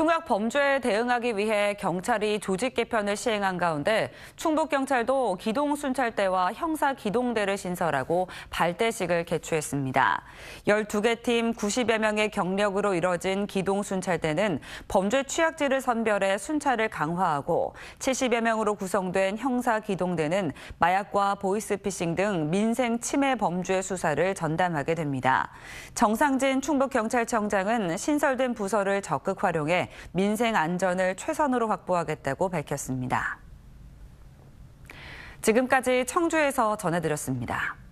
흉악 범죄에 대응하기 위해 경찰이 조직 개편을 시행한 가운데 충북경찰도 기동순찰대와 형사기동대를 신설하고 발대식을 개최했습니다. 12개 팀 90여 명의 경력으로 이뤄진 기동순찰대는 범죄 취약지를 선별해 순찰을 강화하고 70여 명으로 구성된 형사기동대는 마약과 보이스피싱 등 민생 침해 범죄 수사를 전담하게 됩니다. 정상진 충북경찰청장은 신설된 부서를 적극 활용해 민생 안전을 최선으로 확보하겠다고 밝혔습니다. 지금까지 청주에서 전해드렸습니다.